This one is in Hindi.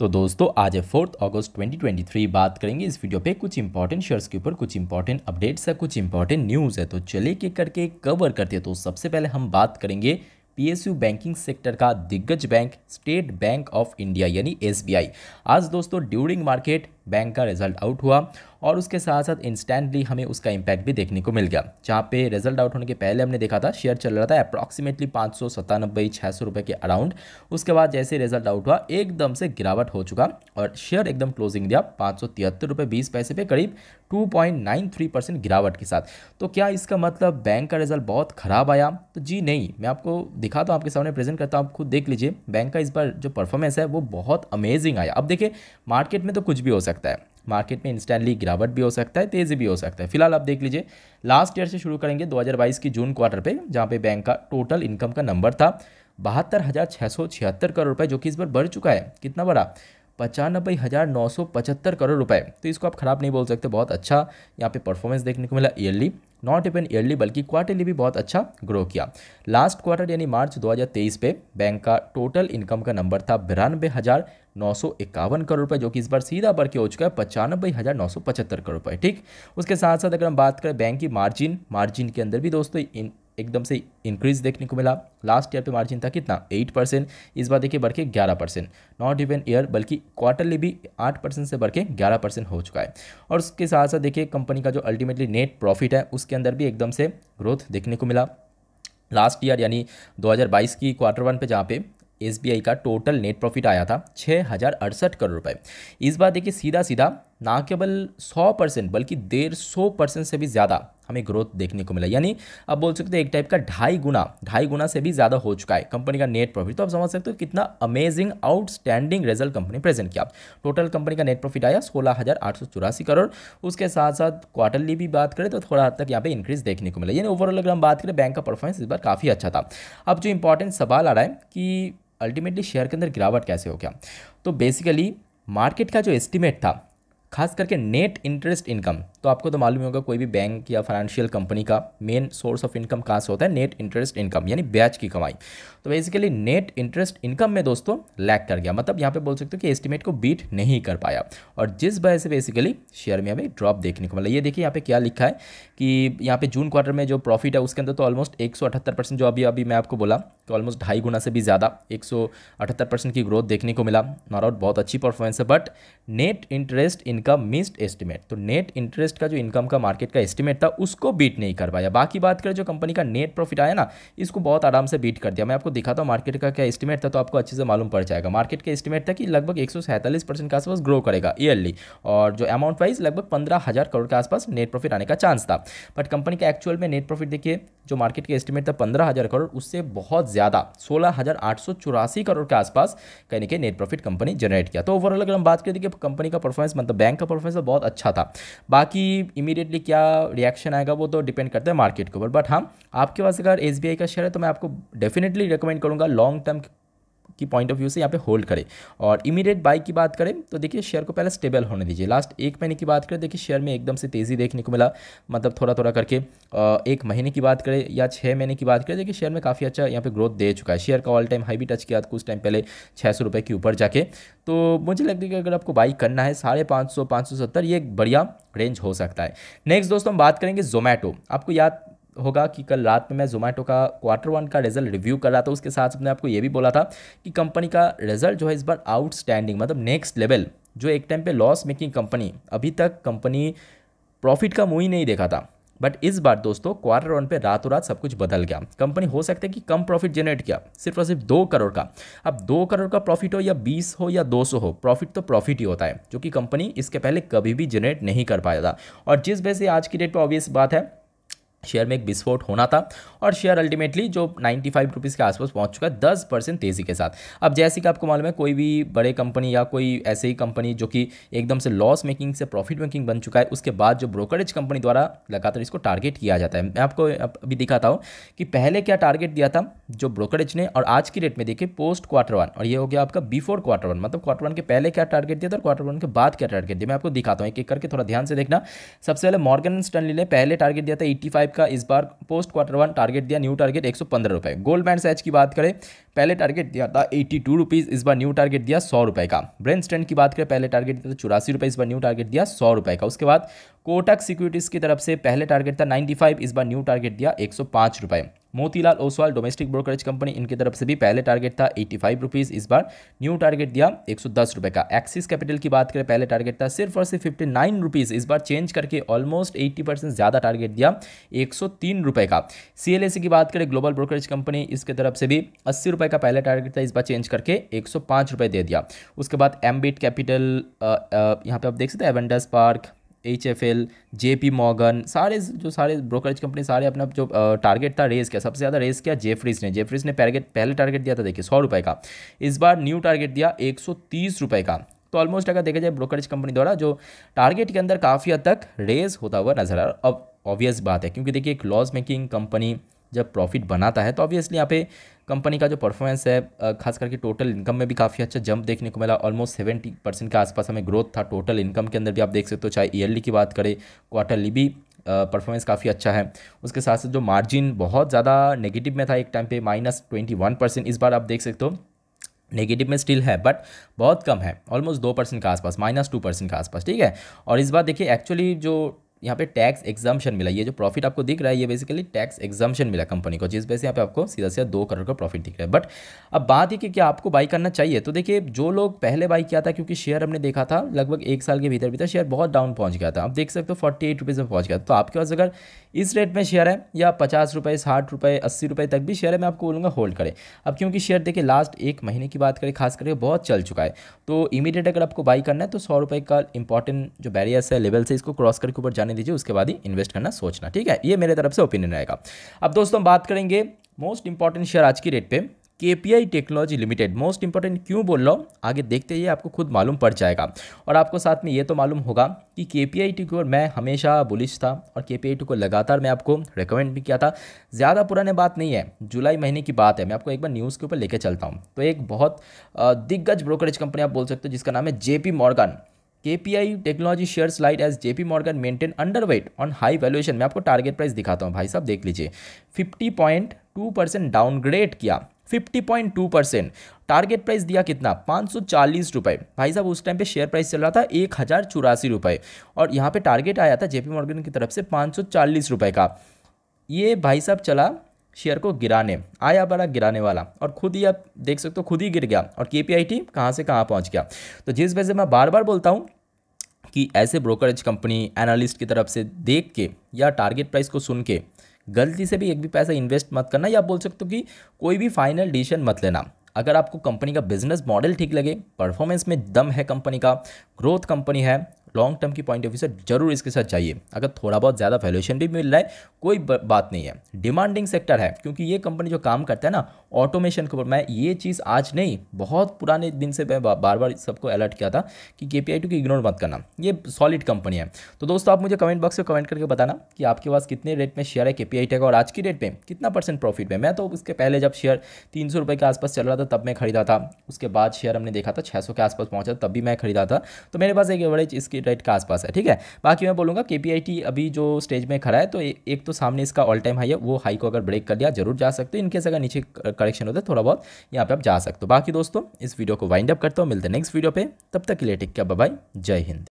तो दोस्तों आज है फोर्थ अगस्त 2023 बात करेंगे इस वीडियो पे कुछ इंपॉर्टेंट शेयर्स के ऊपर कुछ इंपॉर्टेंट अपडेट्स है कुछ इंपॉर्टेंट न्यूज़ है तो चले के करके कवर करते हैं तो सबसे पहले हम बात करेंगे पीएसयू बैंकिंग सेक्टर का दिग्गज bank State Bank of India यानी एसबीआई आज दोस्तों ड्यूरिंग मार्केट बैंक का रिजल्ट आउट हुआ और उसके साथ साथ इंस्टेंटली हमें उसका इम्पैक्ट भी देखने को मिल गया जहाँ पे रिजल्ट आउट होने के पहले हमने देखा था शेयर चल रहा था अप्रॉक्सीमेटली पाँच सौ सतानब्बे छः सौ रुपये के अराउंड उसके बाद जैसे रिजल्ट आउट हुआ एकदम से गिरावट हो चुका और शेयर एकदम क्लोजिंग दिया पाँच सौ तिहत्तर रुपये बीस पैसे पे करीब two point nine three percent गिरावट के साथ तो क्या इसका मतलब बैंक का रिजल्ट बहुत ख़राब आया तो जी नहीं मैं आपको दिखाता तो हूँ आपके सामने प्रेजेंट करता हूँ आप खुद देख लीजिए बैंक का इस बार जो परफॉर्मेंस है वो बहुत अमेजिंग आया अब देखिए मार्केट में तो कुछ भी हो सकता है सकता है मार्केट में इंस्टेंटली गिरावट भी हो सकता है तेज़ी भी हो सकता है फिलहाल आप देख लीजिए लास्ट ईयर से शुरू करेंगे 2022 की जून क्वार्टर पे जहाँ पे बैंक का टोटल इनकम का नंबर था बहत्तर करोड़ रुपए जो कि इस बार बढ़ चुका है कितना बड़ा पचानबे हज़ार नौ सौ पचहत्तर करोड़ रुपए तो इसको आप खराब नहीं बोल सकते बहुत अच्छा यहाँ पे परफॉर्मेंस देखने को मिला ईयरली नॉट इवन ईयरली बल्कि क्वार्टरली भी बहुत अच्छा ग्रो किया लास्ट क्वार्टर यानी मार्च 2023 पे बैंक का टोटल इनकम का नंबर था बिरानबे हज़ार नौ सौ इक्यावन करोड़ रुपए जो कि इस बार सीधा बढ़ के हो चुका है पचानबे हज़ार नौ सौ पचहत्तर करोड़ रुपए ठीक उसके साथ साथ अगर हम बात करें बैंक की मार्जिन मार्जिन के अंदर भी दोस्तों इन एकदम से इंक्रीज देखने को मिला लास्ट ईयर पे मार्जिन था कितना एट परसेंट इस बार देखिए बढ़ के ग्यारह परसेंट नॉट इवन ईयर बल्कि क्वार्टरली भी आठ परसेंट से बढ़ के ग्यारह परसेंट हो चुका है और उसके साथ साथ देखिए कंपनी का जो अल्टीमेटली नेट प्रॉफिट है उसके अंदर भी एकदम से ग्रोथ देखने को मिला लास्ट ईयर यानी 2022 की क्वार्टर वन पे जहाँ पे एस का टोटल नेट प्रॉफिट आया था छः हज़ार अड़सठ करोड़ रुपए इस बार देखिए सीधा सीधा ना केवल सौ परसेंट बल्कि डेढ़ सौ परसेंट से भी ज़्यादा हमें ग्रोथ देखने को मिला यानी अब बोल सकते हैं एक टाइप का ढाई गुना ढाई गुना से भी ज़्यादा हो चुका है कंपनी का नेट प्रॉफिट तो आप समझ सकते हो कितना amazing outstanding result company present किया टोटल कंपनी का नेट प्रॉफिट आया सोलह हज़ार आठ सौ चौरासी करोड़ उसके साथ साथ क्वार्टरली भी बात करें तो थोड़ा हद तक यहाँ पर इंक्रीज देखने को मिला यानी ओवरऑल अगर हम बात करें बैंक का परफॉर्मेंस इस बार काफ़ी अच्छा था अब जो इंपॉर्टेंट सवाल आ रहा है कि अल्टीमेटली शेयर के अंदर गिरावट कैसे हो गया तो बेसिकली मार्केट का जो एस्टिमेट था खास करके नेट इंटरेस्ट इनकम तो आपको तो मालूम होगा कोई भी बैंक या फाइनेंशियल कंपनी का मेन सोर्स ऑफ इनकम कहाँ से होता है नेट इंटरेस्ट इनकम यानी ब्याज की कमाई तो बेसिकली नेट इंटरेस्ट इनकम में दोस्तों लैक कर गया मतलब यहाँ पे बोल सकते हो कि एस्टिमेट को बीट नहीं कर पाया और जिस वजह से बेसिकली शेयर में हमें ड्रॉप देखने को मिला ये देखिए यहाँ पे क्या लिखा है कि यहाँ पे जून क्वार्टर में जो प्रॉफिट है उसके अंदर तो ऑलमोस्ट एक जो अभी अभी मैं आपको बोला तो ऑलमोस्ट ढाई गुना से भी ज़्यादा एक की ग्रोथ देखने को मिला नॉट आउट बहुत अच्छी परफॉर्मेंस है but net interest income missed estimate तो नेट इंटरेस्ट का जो इनकम का मार्केट का एस्टिमेट था उसको बीट नहीं कर पाया बाकी बात करें जो कंपनी का नेट प्रॉफिट आया ना इसको बहुत आराम से बीट कर दिया मैं आपको दिखाता हूँ मार्केट का क्या एस्टिमेट था तो आपको अच्छे से मालूम पड़ जाएगा मार्केट का एस्टिमेट था कि लगभग एक के आसपास ग्रो करेगा ईयरली और जो अमाउंट वाइज लगभग पंद्रह हज़ार करोड़ के आसपास नेट प्रॉफिट आने का चांस था बट कंपनी का एक्चुअल में नेट प्रॉफिट देखिए जो मार्केट का एस्टिमेट था पंद्रह हज़ार करोड़ उससे बहुत ज़्यादा सोलह हज़ार आठ सौ चौरासी करोड़ के आसपास कहीं के नेट प्रॉफिट कंपनी जनरेट किया तो ओवरऑल अगर हम बात करें कि कंपनी का परफॉर्मेंस मतलब बैंक का परफॉर्मेंस तो बहुत अच्छा था बाकी इमीडिएटली क्या रिएक्शन आएगा वो तो डिपेंड करता है मार्केट के ऊपर बट हाँ आपके पास अगर एस का शेयर है तो मैं आपको डेफिनेटली रिकमेंड करूँगा लॉन्ग टर्म की पॉइंट ऑफ व्यू से यहाँ पे होल्ड करे और इमीडिएट बाई की बात करें तो देखिए शेयर को पहले स्टेबल होने दीजिए लास्ट एक महीने की बात करें देखिए शेयर में एकदम से तेज़ी देखने को मिला मतलब थोड़ा थोड़ा करके एक महीने की बात करें या छः महीने की बात करें देखिए शेयर में काफ़ी अच्छा यहाँ पे ग्रोथ दे चुका है शेयर का ऑल टाइम हाई भी टच किया कुछ टाइम पहले छः सौ रुपये के ऊपर जाके तो मुझे लगता है कि अगर आपको बाई करना है साढ़े पाँच सौ पाँच सौ सत्तर ये एक बढ़िया रेंज हो सकता है नेक्स्ट दोस्तों हम बात करेंगे जोमेटो आपको याद होगा कि कल रात में मैं जोमेटो का क्वार्टर वन का रिजल्ट रिव्यू कर रहा था उसके साथ मैंने आपको ये भी बोला था कि कंपनी का रिजल्ट जो है इस बार आउटस्टैंडिंग मतलब नेक्स्ट लेवल जो एक टाइम पे लॉस मेकिंग कंपनी अभी तक कंपनी प्रॉफिट का मुँह ही नहीं देखा था बट इस बार दोस्तों क्वार्टर वन पे रातों रात सब कुछ बदल गया कंपनी हो सकता है कि कम प्रॉफिट जनरेट किया सिर्फ और सिर्फ दो करोड़ का अब दो करोड़ का प्रॉफिट हो या बीस हो या दो सौ हो प्रॉफिट तो प्रॉफिट ही होता है जो कि कंपनी इसके पहले कभी भी जनरेट नहीं कर पाया था और जिस वजह से आज की डेट पर ऑब्वियस बात है शेयर में एक विस्फोट होना था और शेयर अल्टीमेटली जो नाइन्टी फाइव रुपीज़ के आसपास पहुंच चुका है दस परसेंट तेज़ी के साथ अब जैसे कि आपको मालूम है कोई भी बड़े कंपनी या कोई ऐसे ही कंपनी जो कि एकदम से लॉस मेकिंग से प्रॉफिट मेकिंग बन चुका है उसके बाद जो ब्रोकरेज कंपनी द्वारा लगातार इसको टारगेट किया जाता है मैं आपको अभी दिखाता हूँ कि पहले क्या टारगेट दिया था जो ब्रोकरेज ने और आज की रेट में देखिए पोस्ट क्वार्टर वन और ये हो गया आपका बिफोर क्वार्टर वन मतलब क्वार्टर वन के पहले क्या टारगेट दिया था और क्वार्टर वन के बाद क्या टारगेट दिया मैं आपको दिखाता हूँ एक एक करके थोड़ा ध्यान से देखना सबसे पहले मॉर्गन स्टनली ने पहले टारगेट दिया था एट्टी बैंड का इस बार पोस्ट क्वार्टर वन टारगेट दिया न्यू टारगेट एक सौ पंद्रह रुपये गोल्डमैन सैच की बात करें पहले टारगेट दिया था एट्टी टू रुपीज़ इस बार न्यू टारगेट दिया सौ रुपये का ब्रेन स्टैंड की बात करें पहले टारगेट दिया था चौरासी रुपये इस बार न्यू टारगेट दिया सौ रुपये का उसके बाद कोटक सिक्योरिटीज़ की तरफ से पहले टारगेट था नाइन्टी फाइव इस बार न्यू टारगेट दिया एक सौ पाँच रुपये Motilal Oswal domestic brokerage company इनकी तरफ से भी पहले टारगेट था एट्टी फाइव रुपीज़ इस बार न्यू टारगेट दिया एक सौ दस रुपये का एक्सिस कैपिटल की बात करें पहले टारगेट था सिर्फ और सिर्फ फिफ्टी नाइन रुपीज़ इस बार चेंज करके ऑलमोस्ट एट्टी परसेंट ज़्यादा टारगेट दिया एक सौ तीन रुपये का सी एल ए की बात करें ग्लोबल ब्रोकरेज कंपनी इसके तरफ से भी अस्सी रुपये का पहले टारगेट था इस बार चेंज करके एक सौ पाँच रुपये दे दिया उसके बाद एम्बिट कैपिटल यहाँ पर आप देख सकते हैं Avendus park H F L J P Morgan सारे जो सारे ब्रोकरेज कंपनी सारे अपना जो टारगेट था रेस किया सबसे ज़्यादा रेस किया जेफरीज ने जेफरीज ने टारगेट पहले टारगेट दिया था देखिए सौ रुपये का इस बार न्यू टारगेट दिया एक सौ तीस रुपये का तो ऑलमोस्ट अगर देखा जाए ब्रोकरेज कंपनी द्वारा जो टारगेट के अंदर काफ़ी हद तक रेस होता हुआ नजर आ रहा अब ऑब्वियस बात है क्योंकि देखिए एक लॉस मेकिंग कंपनी जब प्रॉफिट बनाता है तो ऑब्वियसली यहाँ पे कंपनी का जो परफॉर्मेंस है खास करके टोटल इनकम में भी काफ़ी अच्छा जंप देखने को मिला ऑलमोस्ट सेवेंटी परसेंट के आसपास हमें ग्रोथ था टोटल इनकम के अंदर भी आप देख सकते हो चाहे ईयरली की बात करें क्वार्टरली भी परफॉर्मेंस काफ़ी अच्छा है उसके साथ साथ जो मार्जिन बहुत ज़्यादा नेगेटिव में था एक टाइम पे माइनस ट्वेंटी वन परसेंट इस बार आप देख सकते हो नेगेटिव में स्टिल है बट बहुत कम है ऑलमोस्ट दो परसेंट के आसपास माइनस टू परसेंट के आसपास ठीक है और इस बार देखिए एक्चुअली जो यहाँ पे टैक्स एग्जाम्शन मिला ये जो प्रॉफिट आपको दिख रहा है ये बेसिकली टैक्स एग्जामेशन मिला कंपनी को जिस वजह से यहाँ पे आपको सीधा सीधा दो करोड़ का प्रॉफिट दिख रहा है बट अब बात ये कि क्या आपको बाई करना चाहिए तो देखिए जो लोग पहले बाई किया था क्योंकि शेयर हमने देखा था लगभग एक साल के भीतर भीतर शेयर बहुत डाउन पहुँच गया था आप देख सकते हो फोर्टी एट रुपीज़ में पहुँच गया तो आपके पास अगर इस रेट में शेयर है या पचास रुपये साठ रुपये अस्सी रुपये तक भी शेयर है मैं आपको बोलूँगा होल्ड करें अब क्योंकि शेयर देखिए लास्ट एक महीने की बात करें खास करके बहुत चल चुका है तो इमीडिएट अगर आपको बाई करना है तो सौ रुपये का इंपॉर्टेंट जो बैरियर्स है लेवल से इसको क्रॉस करके ऊपर जाना जाने दीजिए उसके बाद ही इन्वेस्ट करना सोचना ठीक है ये मेरे तरफ से ओपिनियन रहेगा अब दोस्तों हम बात करेंगे मोस्ट इंपॉर्टेंट शेयर आज की डेट पे K P I technology limited most important क्यों बोल रहा हूँ आगे देखते ही आपको खुद मालूम पड़ जाएगा और आपको साथ में ये तो मालूम होगा कि के पी आई टी को मैं हमेशा बुलिश था और के पी आई टी को लगातार मैं आपको रिकमेंड भी किया था ज़्यादा पुराने बात नहीं है जुलाई महीने की बात है मैं आपको एक बार न्यूज़ के ऊपर लेकर चलता हूँ तो एक बहुत दिग्गज ब्रोकरेज कंपनी आप बोल सकते हो जिसका नाम है J P Morgan KPI technology share slide as JP Morgan maintain underweight on high valuation मैं आपको टारगेट प्राइस दिखाता हूँ भाई साहब देख लीजिए 50.2 परसेंट डाउनग्रेड किया 50.2 परसेंट टारगेट प्राइस दिया कितना पाँच सौ चालीस रुपये भाई साहब उस टाइम पे शेयर प्राइस चल रहा था एक हज़ार चौरासी रुपये और यहाँ पे टारगेट आया था जेपी मॉर्गन की तरफ से पाँच सौ चालीस रुपये का ये भाई साहब चला शेयर को गिराने आया बड़ा गिराने वाला और खुद ही आप देख सकते हो खुद ही गिर गया और के पी आई टी कहाँ से कहाँ पहुँच गया तो जिस वजह से मैं बार बार बोलता हूँ कि ऐसे ब्रोकरेज कंपनी एनालिस्ट की तरफ से देख के या टारगेट प्राइस को सुन के गलती से भी एक भी पैसा इन्वेस्ट मत करना या बोल सकते हो कि कोई भी फाइनल डिसीजन मत लेना अगर आपको कंपनी का बिजनेस मॉडल ठीक लगे परफॉर्मेंस में दम है कंपनी का ग्रोथ कंपनी है लॉन्ग टर्म की पॉइंट ऑफ व्यू से जरूर इसके साथ जाइए अगर थोड़ा बहुत ज़्यादा वैल्यूशन भी मिल रहा है कोई बात नहीं है डिमांडिंग सेक्टर है क्योंकि ये कंपनी जो काम करता है ना ऑटोमेशन के ऊपर मैं ये चीज़ आज नहीं बहुत पुराने दिन से मैं बार बार सबको अलर्ट किया था कि के पी टू की इग्नोर मत करना ये सॉलिड कंपनी है तो दोस्तों आप मुझे कमेंट बॉक्स में कमेंट करके बताना कि आपके पास कितने रेट में शेयर है के पी का और आज की डेट में कितना परसेंट प्रॉफिट में मैं तो उसके पहले जब शेयर तीन सौ के आसपास चल रहा था तब मैं खरीदा था उसके बाद शेयर हमने देखा था छः के आसपास पहुँचा तब भी मैं खरीदा था तो मेरे पास एक एवरेज इसके फिफ्टी राइट के आसपास है ठीक है बाकी मैं बोलूँगा के अभी जो स्टेज में खड़ा है तो ए, एक तो सामने इसका ऑल टाइम हाई है वो हाई को अगर ब्रेक कर लिया जरूर जा सकते हो इनकेस अगर नीचे करेक्शन होता है थोड़ा बहुत यहाँ पर आप जा सकते हो बाकी दोस्तों इस वीडियो को वाइंड अप करता हूँ मिलते नेक्स्ट वीडियो पर तब तक के लिए टिक क्या बाय जय हिंद